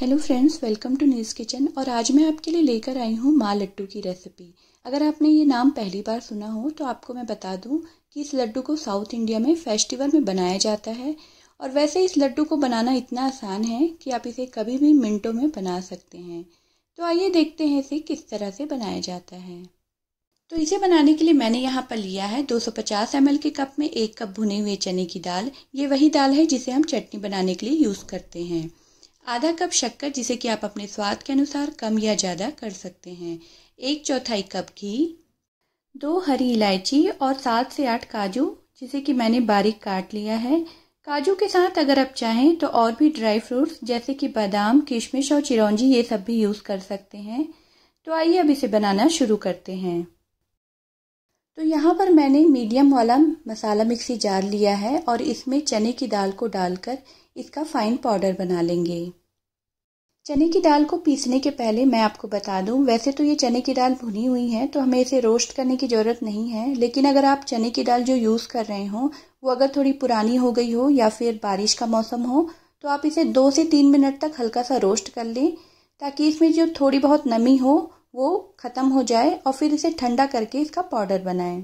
hello friends welcome to Nee's kitchen और आज मैं आपके लिए लेकर आई हूँ माँ लड्डू की रेसिपी अगर आपने ये नाम पहली बार सुना हो तो आपको मैं बता दूँ कि इस लड्डू को साउथ इंडिया में फेस्टिवल में बनाया जाता है और वैसे इस लड्डू को बनाना इतना आसान है कि आप इसे कभी भी मिनटों में बना सकते हैं तो आइए देखते हैं इसे किस तरह से बनाया जाता है तो इसे बनाने के लिए मैंने यहाँ पर लिया है 250 सौ के कप में एक कप भुने हुए चने की दाल ये वही दाल है जिसे हम चटनी बनाने के लिए यूज़ करते हैं आधा कप शक्कर जिसे कि आप अपने स्वाद के अनुसार कम या ज़्यादा कर सकते हैं एक चौथाई कप घी दो हरी इलायची और सात से आठ काजू जिसे कि मैंने बारीक काट लिया है काजू के साथ अगर आप चाहें तो और भी ड्राई फ्रूट्स जैसे कि बादाम किशमिश और चिरौंजी ये सब भी यूज़ कर सकते हैं तो आइए अब इसे बनाना शुरू करते हैं तो यहाँ पर मैंने मीडियम वाला मसाला मिक्सी जार लिया है और इसमें चने की दाल को डालकर इसका फाइन पाउडर बना लेंगे चने की दाल को पीसने के पहले मैं आपको बता दूं वैसे तो ये चने की दाल भुनी हुई है तो हमें इसे रोस्ट करने की ज़रूरत नहीं है लेकिन अगर आप चने की दाल जो यूज़ कर रहे हो वो अगर थोड़ी पुरानी हो गई हो या फिर बारिश का मौसम हो तो आप इसे दो से तीन मिनट तक हल्का सा रोस्ट कर लें ताकि इसमें जो थोड़ी बहुत नमी हो वो ख़त्म हो जाए और फिर इसे ठंडा करके इसका पाउडर बनाएं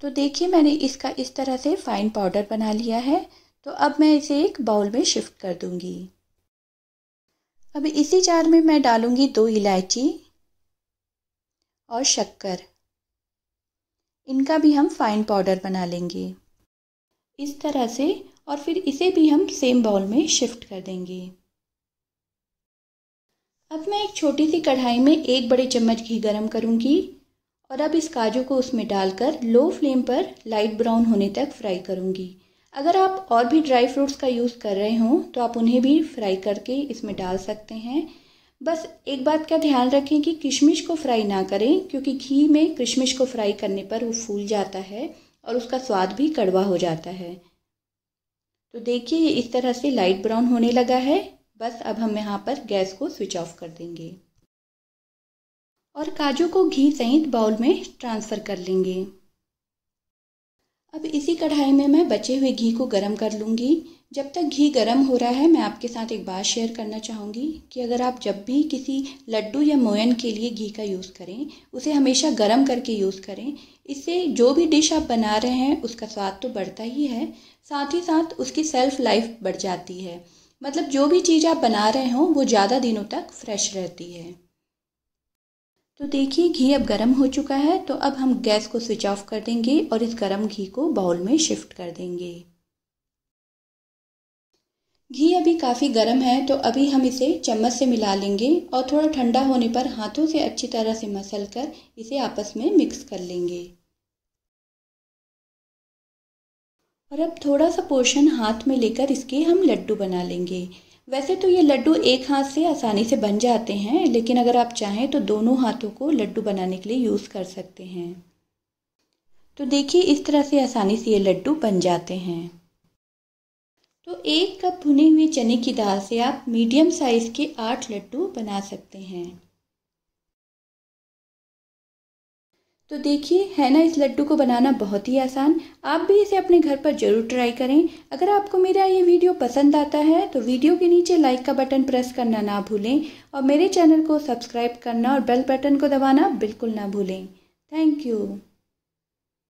तो देखिए मैंने इसका इस तरह से फाइन पाउडर बना लिया है तो अब मैं इसे एक बाउल में शिफ्ट कर दूंगी अब इसी जार में मैं डालूँगी दो इलायची और शक्कर इनका भी हम फाइन पाउडर बना लेंगे इस तरह से और फिर इसे भी हम सेम बाउल में शिफ्ट कर देंगे अब मैं एक छोटी सी कढ़ाई में एक बड़े चम्मच घी गरम करूंगी और अब इस काजू को उसमें डालकर लो फ्लेम पर लाइट ब्राउन होने तक फ्राई करूंगी अगर आप और भी ड्राई फ्रूट्स का यूज़ कर रहे हों तो आप उन्हें भी फ्राई करके इसमें डाल सकते हैं बस एक बात का ध्यान रखें कि किशमिश को फ्राई ना करें क्योंकि घी में किशमिश को फ्राई करने पर वो फूल जाता है और उसका स्वाद भी कड़वा हो जाता है तो देखिए ये इस तरह से लाइट ब्राउन होने लगा है बस अब हम यहाँ पर गैस को स्विच ऑफ कर देंगे और काजू को घी सहित बाउल में ट्रांसफ़र कर लेंगे अब इसी कढ़ाई में मैं बचे हुए घी को गर्म कर लूँगी जब तक घी गर्म हो रहा है मैं आपके साथ एक बात शेयर करना चाहूँगी कि अगर आप जब भी किसी लड्डू या मोयन के लिए घी का यूज़ करें उसे हमेशा गर्म करके यूज़ करें इससे जो भी डिश आप बना रहे हैं उसका स्वाद तो बढ़ता ही है साथ ही साथ उसकी सेल्फ लाइफ बढ़ जाती है मतलब जो भी चीज़ आप बना रहे हों वो ज़्यादा दिनों तक फ्रेश रहती है तो देखिए घी अब गर्म हो चुका है तो अब हम गैस को स्विच ऑफ कर देंगे और इस गर्म घी को बाउल में शिफ्ट कर देंगे घी अभी काफ़ी गर्म है तो अभी हम इसे चम्मच से मिला लेंगे और थोड़ा ठंडा होने पर हाथों से अच्छी तरह से मसल कर इसे आपस में मिक्स कर लेंगे और अब थोड़ा सा पोर्शन हाथ में लेकर इसके हम लड्डू बना लेंगे वैसे तो ये लड्डू एक हाथ से आसानी से बन जाते हैं लेकिन अगर आप चाहें तो दोनों हाथों को लड्डू बनाने के लिए यूज़ कर सकते हैं तो देखिए इस तरह से आसानी से ये लड्डू बन जाते हैं तो एक कप भुने हुए चने की दाल से आप मीडियम साइज़ के आठ लड्डू बना सकते हैं तो देखिए है ना इस लड्डू को बनाना बहुत ही आसान आप भी इसे अपने घर पर ज़रूर ट्राई करें अगर आपको मेरा ये वीडियो पसंद आता है तो वीडियो के नीचे लाइक का बटन प्रेस करना ना भूलें और मेरे चैनल को सब्सक्राइब करना और बेल बटन को दबाना बिल्कुल ना भूलें थैंक यू